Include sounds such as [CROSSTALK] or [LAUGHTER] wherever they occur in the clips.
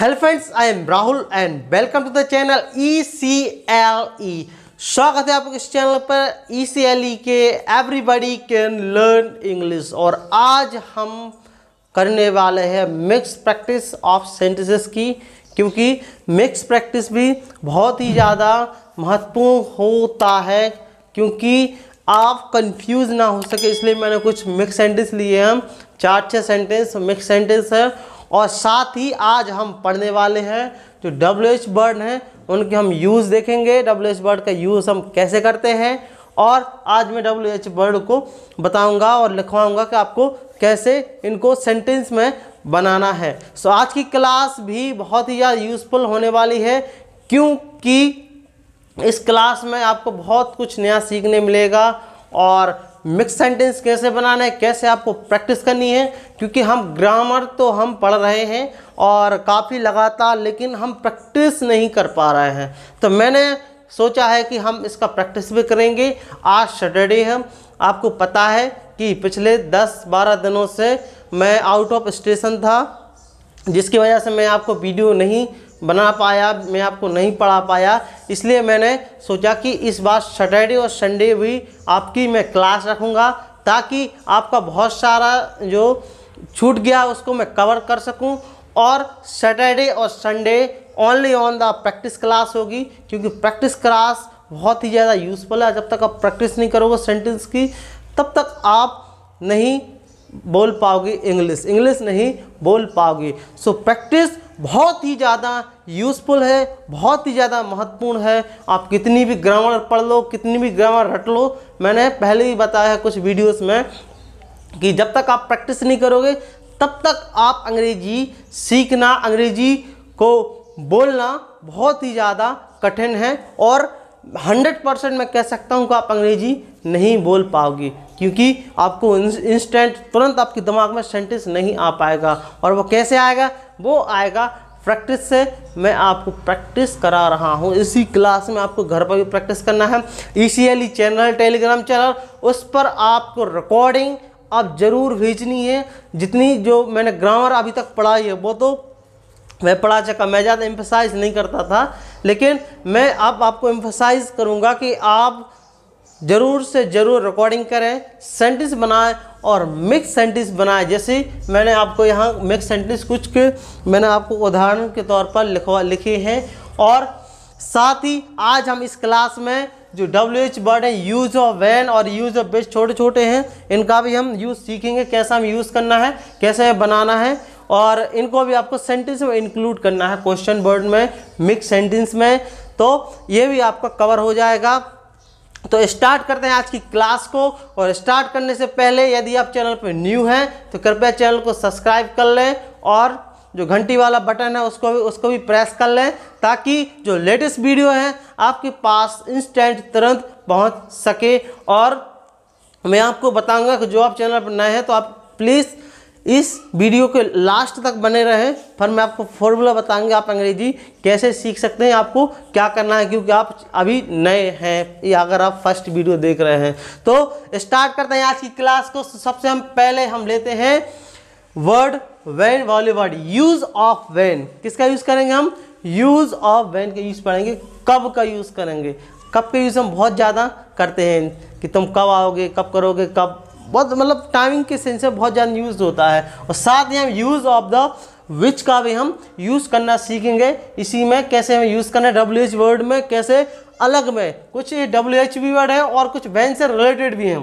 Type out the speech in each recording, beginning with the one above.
hello friends I am Rahul and welcome to the channel E C L E स्वागत है आपको इस channel पर ई सी एल ई के एवरीबडी कैन लर्न इंग्लिश और आज हम करने वाले हैं मिक्स प्रैक्टिस ऑफ सेंटेंसेस की क्योंकि मिक्स प्रैक्टिस भी बहुत ही ज़्यादा महत्वपूर्ण होता है क्योंकि आप कंफ्यूज ना हो सके इसलिए मैंने कुछ मिक्स सेंटेंस लिए हैं चार छः सेंटेंस मिक्स सेंटेंस है और साथ ही आज हम पढ़ने वाले हैं जो डब्ल्यू एच बर्ड हैं उनके हम यूज़ देखेंगे डब्ल्यू एच बर्ड का यूज़ हम कैसे करते हैं और आज मैं डब्ल्यू एच वर्ड को बताऊंगा और लिखवाऊंगा कि आपको कैसे इनको सेंटेंस में बनाना है सो so, आज की क्लास भी बहुत ही ज़्यादा यूज़फुल होने वाली है क्योंकि इस क्लास में आपको बहुत कुछ नया सीखने मिलेगा और मिक्स सेंटेंस कैसे बनाना है कैसे आपको प्रैक्टिस करनी है क्योंकि हम ग्रामर तो हम पढ़ रहे हैं और काफ़ी लगातार लेकिन हम प्रैक्टिस नहीं कर पा रहे हैं तो मैंने सोचा है कि हम इसका प्रैक्टिस भी करेंगे आज सैटरडे है आपको पता है कि पिछले 10-12 दिनों से मैं आउट ऑफ स्टेशन था जिसकी वजह से मैं आपको वीडियो नहीं बना पाया मैं आपको नहीं पढ़ा पाया इसलिए मैंने सोचा कि इस बार सैटरडे और संडे भी आपकी मैं क्लास रखूँगा ताकि आपका बहुत सारा जो छूट गया उसको मैं कवर कर सकूँ और सैटरडे और Sunday only on the practice class होगी क्योंकि प्रैक्टिस क्लास बहुत ही ज़्यादा यूज़फुल है जब तक आप प्रैक्टिस नहीं करोगे सेंटेंस की तब तक आप नहीं बोल पाओगे इंग्लिश इंग्लिश नहीं बोल पाओगे सो प्रैक्टिस बहुत ही ज़्यादा यूज़फुल है बहुत ही ज़्यादा महत्वपूर्ण है आप कितनी भी ग्रामर पढ़ लो कितनी भी ग्रामर रट लो मैंने पहले ही बताया है कुछ वीडियोस में कि जब तक आप प्रैक्टिस नहीं करोगे तब तक आप अंग्रेजी सीखना अंग्रेजी को बोलना बहुत ही ज़्यादा कठिन है और हंड्रेड परसेंट मैं कह सकता हूँ कि आप अंग्रेजी नहीं बोल पाओगी क्योंकि आपको इंस्टेंट तुरंत आपके दिमाग में सेंटेंस नहीं आ पाएगा और वो कैसे आएगा वो आएगा प्रैक्टिस से मैं आपको प्रैक्टिस करा रहा हूँ इसी क्लास में आपको घर पर भी प्रैक्टिस करना है ई चैनल टेलीग्राम चैनल उस पर आपको रिकॉर्डिंग आप ज़रूर भेजनी है जितनी जो मैंने ग्रामर अभी तक पढ़ाई है वो तो मैं पढ़ा चुका मैं ज़्यादा एम्फोसाइज नहीं करता था लेकिन मैं अब आप आपको एम्फोसाइज करूँगा कि आप ज़रूर से ज़रूर रिकॉर्डिंग करें सेंटेंस बनाएं और मिक्स सेंटेंस बनाएं जैसे मैंने आपको यहाँ मिक्स सेंटेंस कुछ के मैंने आपको उदाहरण के तौर पर लिखवा लिखे हैं और साथ ही आज हम इस क्लास में जो डब्ल्यू एच वर्ड है यूज ऑफ वैन और यूज ऑफ बेस्ट छोटे छोटे हैं इनका भी हम यूज़ सीखेंगे कैसा हम यूज़ करना है कैसे बनाना है और इनको भी आपको सेंटेंस में इंक्लूड करना है क्वेश्चन वर्ड में मिक्स सेंटेंस में तो ये भी आपका कवर हो जाएगा तो स्टार्ट करते हैं आज की क्लास को और स्टार्ट करने से पहले यदि आप चैनल पर न्यू हैं तो कृपया चैनल को सब्सक्राइब कर लें और जो घंटी वाला बटन है उसको भी उसको भी प्रेस कर लें ताकि जो लेटेस्ट वीडियो है आपके पास इंस्टेंट तुरंत पहुंच सके और मैं आपको बताऊंगा कि जो आप चैनल पर नए हैं तो आप प्लीज़ इस वीडियो के लास्ट तक बने रहें फिर मैं आपको फॉर्मूला बताऊंगा आप अंग्रेजी कैसे सीख सकते हैं आपको क्या करना है क्योंकि आप अभी नए हैं या अगर आप फर्स्ट वीडियो देख रहे हैं तो स्टार्ट करते हैं आज की क्लास को तो सबसे हम पहले हम लेते हैं वर्ड वैन वाले वर्ड यूज़ ऑफ वैन किसका यूज़ करेंगे हम यूज़ ऑफ वैन का यूज़ पढ़ेंगे कब का यूज़ करेंगे कब का यूज़ हम बहुत ज़्यादा करते हैं कि तुम कब आओगे कब करोगे कब बहुत मतलब टाइमिंग के सेंस में बहुत ज़्यादा यूज़ होता है और साथ ही हम यूज़ ऑफ द विच का भी हम यूज़ करना सीखेंगे इसी में कैसे हमें यूज़ करना है डब्ल्यू एच वर्ड में कैसे अलग में कुछ डब्ल्यू एच भी वर्ड है और कुछ वैन से रिलेटेड भी हैं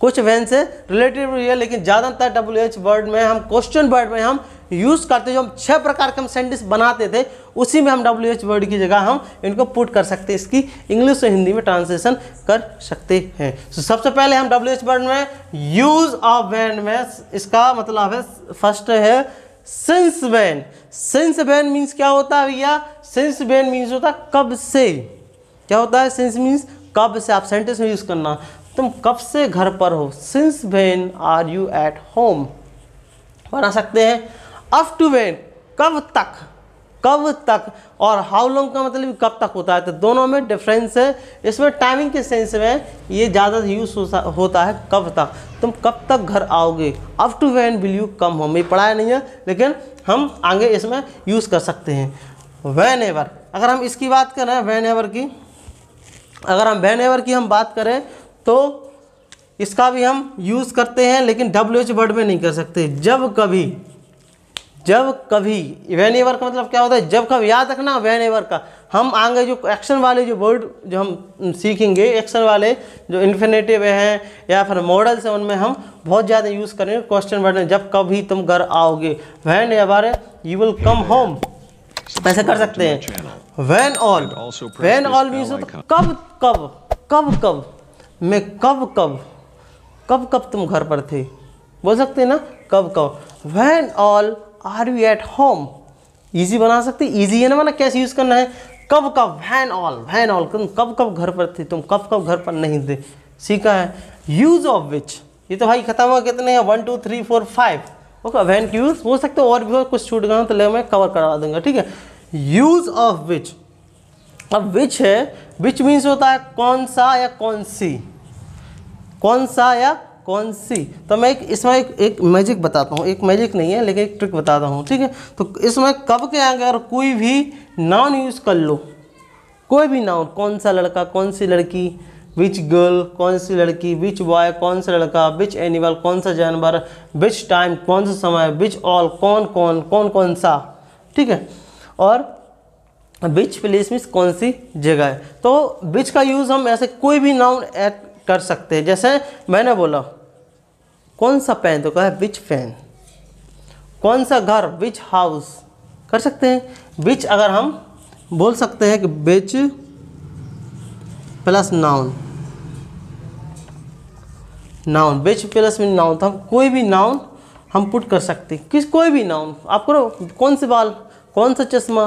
कुछ वैन से रिलेटेड भी है लेकिन ज़्यादातर डब्ल्यू एच वर्ड में हम क्वेश्चन वर्ड में हम यूज़ करते जो हम छह प्रकार के हम सेंटेंस बनाते थे उसी में हम डब्ल्यू एच वर्ड की जगह हम इनको पुट कर सकते हैं इसकी इंग्लिश और हिंदी में ट्रांसलेशन कर सकते हैं तो सबसे पहले हम डब्ल्यू एच वर्ड में यूज़ ऑफ वैन में इसका मतलब है फर्स्ट है since when since when means क्या होता है भैया सिंस वैन मीन्स होता है कब से क्या होता है सिंस मीन्स कब से आप सेंटेंस में यूज़ करना तुम कब से घर पर हो since when are you at home बना सकते हैं अप टू वेन कब तक कब तक और हाउ लॉन्ग का मतलब कब तक होता है तो दोनों में डिफरेंस है इसमें टाइमिंग के सेंस में ये ज़्यादा यूज़ होता है कब तक तुम कब तक घर आओगे up to when will you come home ये पढ़ाया नहीं है लेकिन हम आगे इसमें यूज़ कर सकते हैं वैन एवर अगर हम इसकी बात करें वैन एवर की अगर हम वैन एवर की हम बात करें तो इसका भी हम यूज़ करते हैं लेकिन डब्ल्यू एच वर्ड में नहीं कर सकते जब कभी जब कभी वैन एवर का मतलब क्या होता है जब कभी याद रखना वैन एवर का हम आगे जो एक्शन वाले जो वर्ड जो हम सीखेंगे एक्शन वाले जो इन्फिनेटिव हैं या फिर मॉडल्स हैं उनमें हम बहुत ज़्यादा यूज़ करेंगे क्वेश्चन वर्ड में जब कभी तुम घर आओगे whenever you will come home ऐसे कर सकते हैं when all when all means कब कब कब कब मैं कब कब कब कब तुम घर पर थे बोल सकते हैं ना कब कब when all are you at home easy बना सकते ईजी है ना मैंने कैसे यूज़ करना है कब कब वैन ऑल वैन ऑल तुम कब कब घर पर थे तुम कब कब घर पर नहीं थे सीखा है यूज़ ऑफ विच ये तो भाई खत्म हुआ कितने हैं one two three four five okay when की यूज़ हो सकते और भी और कुछ छूट गए तो ले मैं कवर करा दूंगा ठीक है यूज़ ऑफ विच अब विच है विच मीन्स होता है कौन सा या कौन सी कौन सा या कौन सी तो मैं एक इसमें एक, एक मैजिक बताता हूँ एक मैजिक नहीं है लेकिन एक ट्रिक बताता हूँ ठीक है तो इसमें कब के आगे अगर कोई भी नाउन यूज़ कर लो कोई भी नाउन कौन सा लड़का कौन सी लड़की विच गर्ल कौन सी लड़की विच बॉय कौन सा लड़का विच एनिमल कौन सा जानवर विच टाइम कौन सा समय विच ऑल कौन कौन कौन कौन सा ठीक है और बिच प्लेस मीन्स कौन सी जगह है तो बिच का यूज़ हम ऐसे कोई भी नाउन एट कर सकते हैं जैसे मैंने बोला कौन सा पेन तो कहा विच फैन कौन सा घर विच हाउस कर सकते हैं विच अगर हम बोल सकते हैं कि which plus noun noun which plus mean noun तो हम कोई भी नाउन हम पुट कर सकते हैं किस कोई भी नाउन आपको कौन से बाल कौन सा चश्मा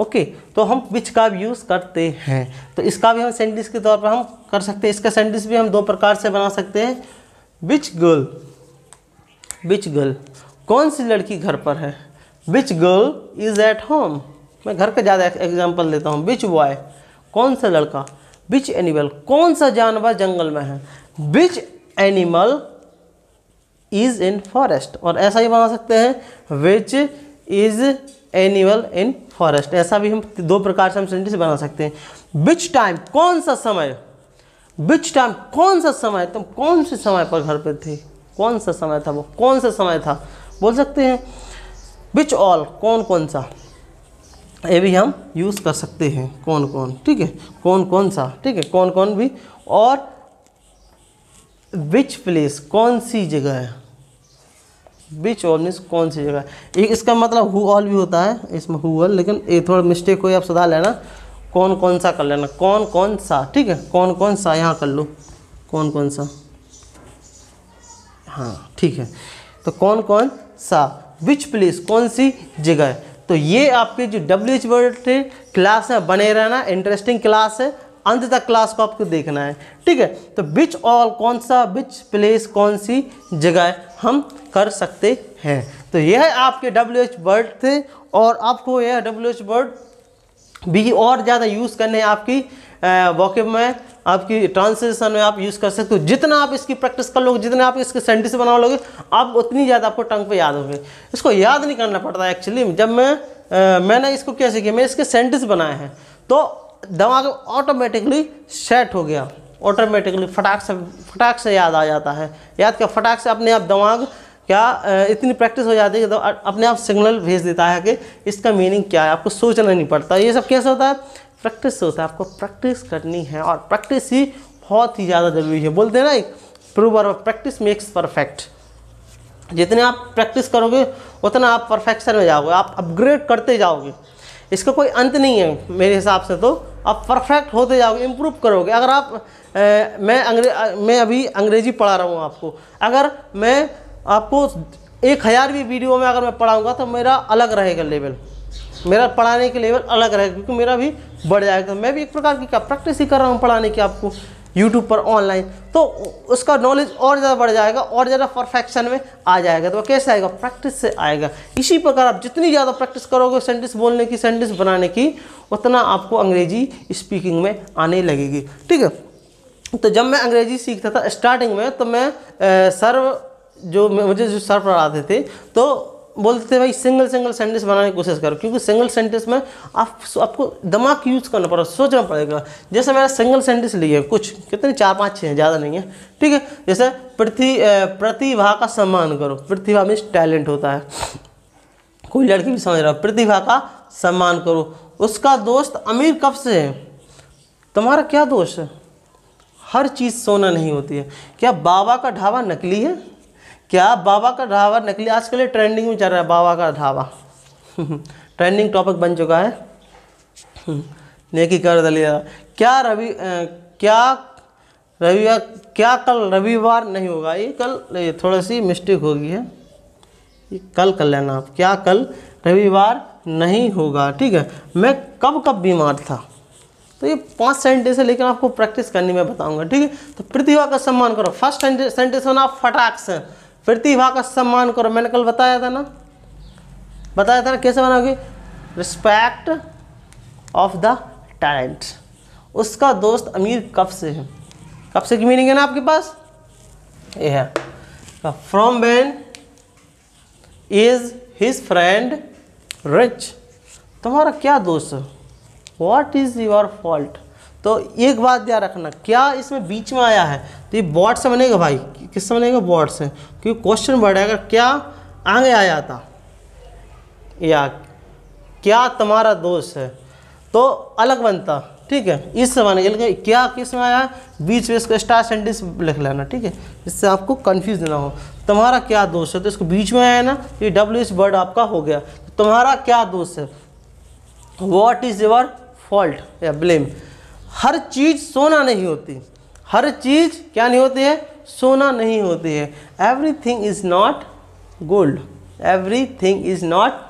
ओके तो हम विच का भी यूज़ करते हैं तो इसका भी हम सेंटेंस के तौर पर हम कर सकते हैं इसका सेंटेंस भी हम दो प्रकार से बना सकते हैं विच गर्ल विच गर्ल कौन सी लड़की घर पर है which girl is at home मैं घर का ज़्यादा एग्जाम्पल देता हूँ विच बॉय कौन सा लड़का विच एनिमल कौन सा जानवर जंगल में है which animal is in forest और ऐसा ही बना सकते हैं which is animal in forest ऐसा भी हम दो प्रकार से हम सेंटेंस बना सकते हैं विच टाइम कौन सा समय विच टाइम कौन सा समय तुम तो कौन से समय पर घर पे थे कौन सा समय था वो कौन सा समय था बोल सकते हैं विच ऑल कौन कौन सा ये भी हम यूज़ कर सकते हैं कौन कौन ठीक है कौन कौन सा ठीक है कौन कौन भी और विच प्लेस कौन सी जगह है बीच ऑल मीन्स कौन सी जगह एक इसका मतलब हु ऑल भी होता है इसमें हु ऑल लेकिन ये थोड़ा मिस्टेक हुई आप सुधार लेना कौन कौन सा कर लेना कौन कौन सा ठीक है कौन कौन सा यहाँ कर लो कौन कौन सा हाँ ठीक है तो कौन कौन सा विच प्लेस कौन सी जगह तो ये आपके जो डब्ल्यू एच वर्ड क्लास है बने रहना इंटरेस्टिंग क्लास है अंत तक क्लास को आपको देखना है ठीक है तो विच ऑल कौन सा विच प्लेस कौन सी जगह हम कर सकते हैं तो यह है आपके डब्ल्यू एच वर्ड थे और आपको यह डब्ल्यू एच वर्ड भी और ज़्यादा यूज़ करने आपकी वॉकअप में आपकी ट्रांसलेशन में आप यूज़ कर सकते हो जितना आप इसकी प्रैक्टिस कर लोगे जितने आप इसके सेंटेंस बना लोगे आप उतनी ज़्यादा आपको टंग पे याद होंगे इसको याद नहीं करना पड़ता एक्चुअली जब मैं आ, मैंने इसको कैसे किया मैं इसके सेंटेंस बनाए हैं तो दिमाग ऑटोमेटिकली सेट हो गया ऑटोमेटिकली फटाक से फटाक से याद आ जाता है याद क्या फटाक से अपने आप दिमाग क्या इतनी प्रैक्टिस हो जाती है कि अपने आप सिग्नल भेज देता है कि इसका मीनिंग क्या है आपको सोचना नहीं पड़ता ये सब कैसे होता है प्रैक्टिस से होता है आपको प्रैक्टिस करनी है और प्रैक्टिस ही बहुत ही ज़्यादा ज़रूरी है बोलते हैं ना एक प्रूवर प्रैक्टिस मेक्स परफेक्ट जितने आप प्रैक्टिस करोगे उतना आप परफेक्शन में जाओगे आप अपग्रेड करते जाओगे इसका कोई अंत नहीं है मेरे हिसाब से तो आप परफेक्ट होते जाओगे इम्प्रूव करोगे अगर आप ए, मैं अंग्रे मैं अभी अंग्रेजी पढ़ा रहा हूँ आपको अगर मैं आपको एक हज़ारवीं वीडियो में अगर मैं पढ़ाऊँगा तो मेरा अलग रहेगा लेवल मेरा पढ़ाने के लेवल अलग रहेगा क्योंकि मेरा भी बढ़ जाएगा मैं भी एक प्रकार की क्या प्रैक्टिस ही कर रहा हूँ पढ़ाने की आपको यूट्यूब पर ऑनलाइन तो उसका नॉलेज और ज़्यादा बढ़ जाएगा और ज़्यादा परफेक्शन में आ जाएगा तो कैसे आएगा प्रैक्टिस से आएगा इसी प्रकार आप जितनी ज़्यादा प्रैक्टिस करोगे सेंटेंस बोलने की सेंटेंस बनाने की उतना आपको अंग्रेजी स्पीकिंग में आने लगेगी ठीक है तो जब मैं अंग्रेजी सीखता था स्टार्टिंग में तो मैं सर जो मुझे जो सर पढ़ाते थे तो बोलते थे भाई सिंगल सिंगल सेंटेंस बनाने की कोशिश करो क्योंकि सिंगल सेंटेंस में आप आपको दिमाग यूज़ करना पड़ेगा सोचना पड़ेगा जैसे मैंने सिंगल सेंटेंस लिया है कुछ कितने चार पाँच छः हैं ज़्यादा नहीं है ठीक है जैसे पृथ्वी प्रतिभा का सम्मान करो प्रतिभा मीन्स टैलेंट होता है कोई लड़की भी समझ रहा है प्रतिभा का सम्मान करो उसका दोस्त अमीर कब से है तुम्हारा क्या दोष है हर चीज़ सोना नहीं होती है क्या बाबा का ढाबा नकली है क्या बाबा का ढाबा नकली आजकल ट्रेंडिंग में चल रहा है बाबा का ढाबा ट्रेंडिंग [LAUGHS] टॉपिक बन चुका है [LAUGHS] नेकी कर दलिया क्या रवि क्या रविवार क्या कल रविवार नहीं होगा ये कल ये थोड़ा सी मिस्टेक होगी है ये कल कर लेना आप क्या कल रविवार नहीं होगा ठीक है मैं कब कब बीमार था तो ये पाँच सेंटेंस से है लेकिन आपको प्रैक्टिस करने में बताऊंगा ठीक है तो प्रतिभा का सम्मान करो फर्स्ट सेंटेंस होना फटाक से प्रतिभा तो का सम्मान करो मैंने कल बताया था ना बताया था ना कैसे बनाओगे रिस्पेक्ट ऑफ द टैलेंट उसका दोस्त अमीर कब से है कब से की मीनिंग है ना आपके पास ये है from ban is his friend rich तुम्हारा क्या दोस्त है वॉट इज़ योर फॉल्ट तो एक बात ध्यान रखना क्या इसमें बीच में आया है तो ये बॉट से बनेगा भाई किससे बनेगा बॉट से क्योंकि क्वेश्चन वर्ड है अगर क्या आगे आया था या क्या तुम्हारा दोस्त है तो अलग बनता ठीक है इससे बनेगा लेकिन क्या किस में आया है बीच में इसको स्टार सेंटेंस लिख लेना ठीक है इससे आपको कन्फ्यूज ना हो तुम्हारा क्या दोस्त है तो इसको बीच में आया ना ये डब्ल्यू एच वर्ड आपका हो गया तुम्हारा क्या दोस्त है वॉट इज़ योर फॉल्ट या ब्लेम हर चीज़ सोना नहीं होती हर चीज़ क्या नहीं होती है सोना नहीं होती है everything is not gold everything is not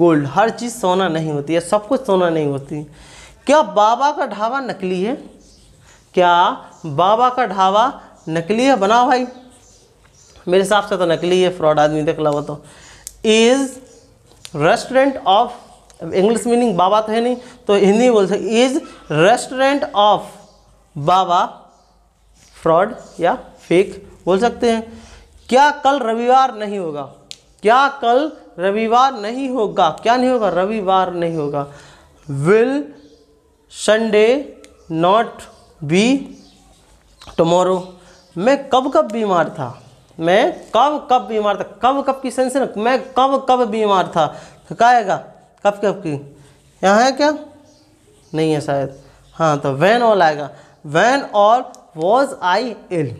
gold हर चीज़ सोना नहीं होती है सब कुछ सोना नहीं होती क्या बाबा का ढाबा नकली है क्या बाबा का ढाबा नकली है बना भाई मेरे हिसाब से तो नकली है फ्रॉड आदमी देख लो तो is restaurant of English meaning बाबा तो है नहीं तो हिंदी बोल सकते इज रेस्टोरेंट ऑफ बाबा फ्रॉड या फेक बोल सकते हैं क्या कल रविवार नहीं होगा क्या कल रविवार नहीं होगा क्या नहीं होगा रविवार नहीं होगा will Sunday not be tomorrow मैं कब कब बीमार था मैं कब कब बीमार था कब कब की सेंस मैं कब कब बीमार था कहेगा कब कब की यहाँ है क्या नहीं है शायद हाँ तो वैन ऑल आएगा when all was I L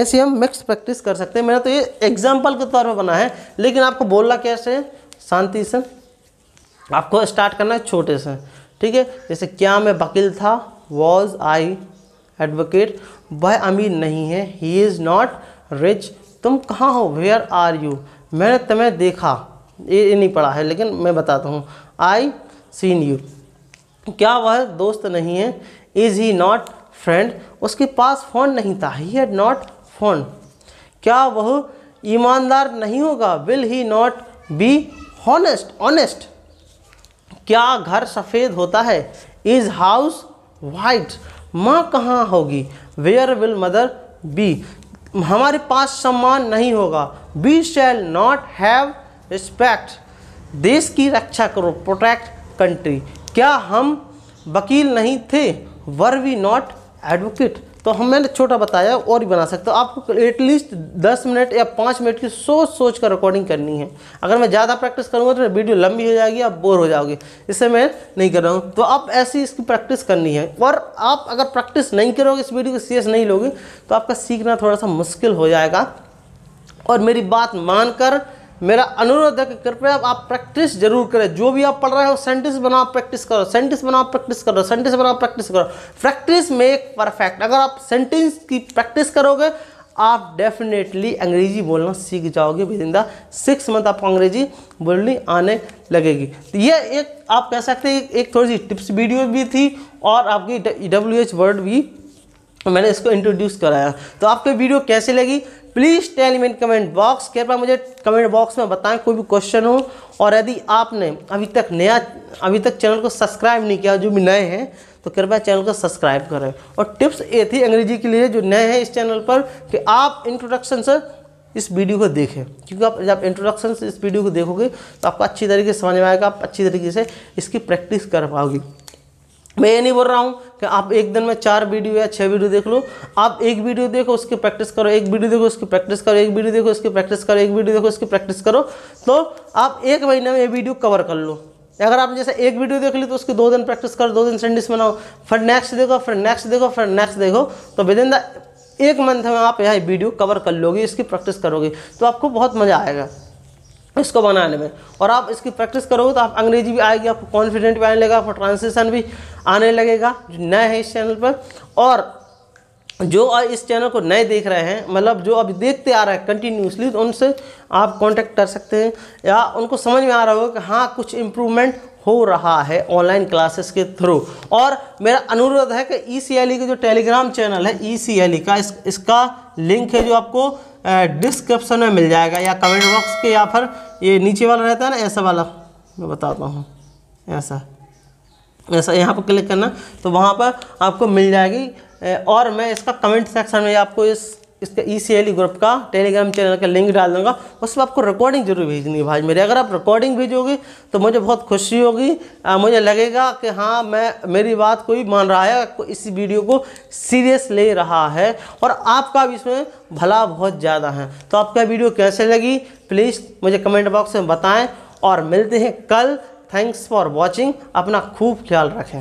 ऐसी हम मिक्स प्रैक्टिस कर सकते हैं मेरा तो ये एग्जाम्पल के तौर पर बना है लेकिन आपको बोलना कैसे शांति से आपको स्टार्ट करना है छोटे से ठीक है जैसे क्या मैं वकील था वॉज आई एडवोकेट वह अमीर नहीं है ही इज़ नॉट रिच तुम कहाँ हो वेयर आर यू मैंने तुम्हें देखा ये नहीं पढ़ा है लेकिन मैं बताता हूँ आई सीन यू क्या वह दोस्त नहीं है इज़ ही नॉट फ्रेंड उसके पास फ़ोन नहीं था ही हैड नॉट फ़ोन क्या वह ईमानदार नहीं होगा will he not be honest honest क्या घर सफ़ेद होता है इज़ हाउस वाइट माँ कहाँ होगी वेयर विल मदर बी हमारे पास सम्मान नहीं होगा we shall not have respect देश की रक्षा करो प्रोटेक्ट कंट्री क्या हम वकील नहीं थे वर वी नॉट एडवोकेट तो हम मैंने छोटा बताया और भी बना सकते हो आपको एटलीस्ट दस मिनट या पाँच मिनट की सोच सोच कर रिकॉर्डिंग करनी है अगर मैं ज़्यादा प्रैक्टिस करूँगा तो वीडियो लंबी हो जाएगी आप बोर हो जाओगे इसे मैं नहीं कर रहा हूँ तो आप ऐसी इसकी प्रैक्टिस करनी है और आप अगर प्रैक्टिस नहीं करोगे इस वीडियो को सीरियस नहीं लोगे तो आपका सीखना थोड़ा सा मुश्किल हो जाएगा और मेरी बात मानकर मेरा अनुरोध है कि कृपया आप प्रैक्टिस जरूर करें जो भी आप पढ़ रहे हो सेंटेंस बनाओ प्रैक्टिस करो सेंटेंस बनाओ प्रैक्टिस करो सेंटेंस बनाओ प्रैक्टिस करो प्रैक्टिस मेक परफेक्ट अगर आप सेंटेंस की प्रैक्टिस करोगे आप डेफिनेटली अंग्रेजी बोलना सीख जाओगे within the six month आपको अंग्रेजी बोलनी आने लगेगी तो ये एक आप कह सकते हैं एक थोड़ी सी टिप्स वीडियो भी थी और आपकी डब्ल्यू एच वर्ड भी मैंने इसको इंट्रोड्यूस कराया तो आपको वीडियो कैसे लगी please tell me in comment box कृपया मुझे कमेंट बॉक्स में बताएं कोई भी क्वेश्चन हो और यदि आपने अभी तक नया अभी तक चैनल को सब्सक्राइब नहीं किया जो भी नए हैं तो कृपया चैनल को सब्सक्राइब करें और टिप्स ये थी अंग्रेजी के लिए जो नए हैं इस चैनल पर कि आप इंट्रोडक्शन से इस वीडियो को देखें क्योंकि आप जब इंट्रोडक्शन से इस वीडियो को देखोगे तो आपको अच्छी तरीके से समझ में आएगा आप अच्छी तरीके से इसकी प्रैक्टिस कर पाओगी मैं ये नहीं बोल रहा हूँ कि आप एक दिन में चार वीडियो या छः वीडियो देख लो आप एक वीडियो देखो उसकी प्रैक्टिस करो एक वीडियो देखो उसकी प्रैक्टिस करो एक वीडियो देखो उसकी प्रैक्टिस करो एक वीडियो देखो उसकी प्रैक्टिस करो तो आप एक महीने में ये वीडियो कवर कर लो अगर आपने जैसे एक वीडियो देख ली तो उसकी दो दिन प्रैक्टिस करो दो दिन सेंडिस बनाओ फिर नेक्स्ट देखो फिर नेक्स्ट देखो फिर नेक्स्ट देखो तो विद इन द एक मंथ में आप यह वीडियो कवर कर लोगे इसकी प्रैक्टिस करोगे तो आपको बहुत मज़ा आएगा इसको बनाने में और आप इसकी प्रैक्टिस करोगे तो आप अंग्रेजी भी आएगी आपको कॉन्फिडेंट भी आने लगेगा आपको ट्रांसलेशन भी आने लगेगा जो नए है इस चैनल पर और जो इस चैनल को नए देख रहे हैं मतलब जो अभी देखते आ रहे हैं कंटिन्यूसली तो उनसे आप कांटेक्ट कर सकते हैं या उनको समझ में आ रहा होगा कि हाँ कुछ इम्प्रूवमेंट हो रहा है ऑनलाइन क्लासेस के थ्रू और मेरा अनुरोध है कि ई e e का जो टेलीग्राम चैनल है ई e का इस, इसका लिंक है जो आपको डिस्क्रिप्शन में मिल जाएगा या कमेंट बॉक्स के या फिर ये नीचे वाला रहता है ना ऐसा वाला मैं बताता हूँ ऐसा ऐसा यहाँ पर क्लिक करना तो वहाँ पर आपको मिल जाएगी और मैं इसका कमेंट सेक्शन में आपको इस इसका ई सी एल ग्रुप का टेलीग्राम चैनल का लिंक डाल दूंगा उसमें आपको रिकॉर्डिंग जरूर भेजनी है भाई मेरे अगर आप रिकॉर्डिंग भेजोगे तो मुझे बहुत खुशी होगी मुझे लगेगा कि हाँ मैं मेरी बात कोई मान रहा है इस वीडियो को सीरियस ले रहा है और आपका भी इसमें भला बहुत ज़्यादा है तो आपका वीडियो कैसे लगी प्लीज़ मुझे कमेंट बॉक्स में बताएँ और मिलते हैं कल थैंक्स फॉर वॉचिंग अपना खूब ख्याल रखें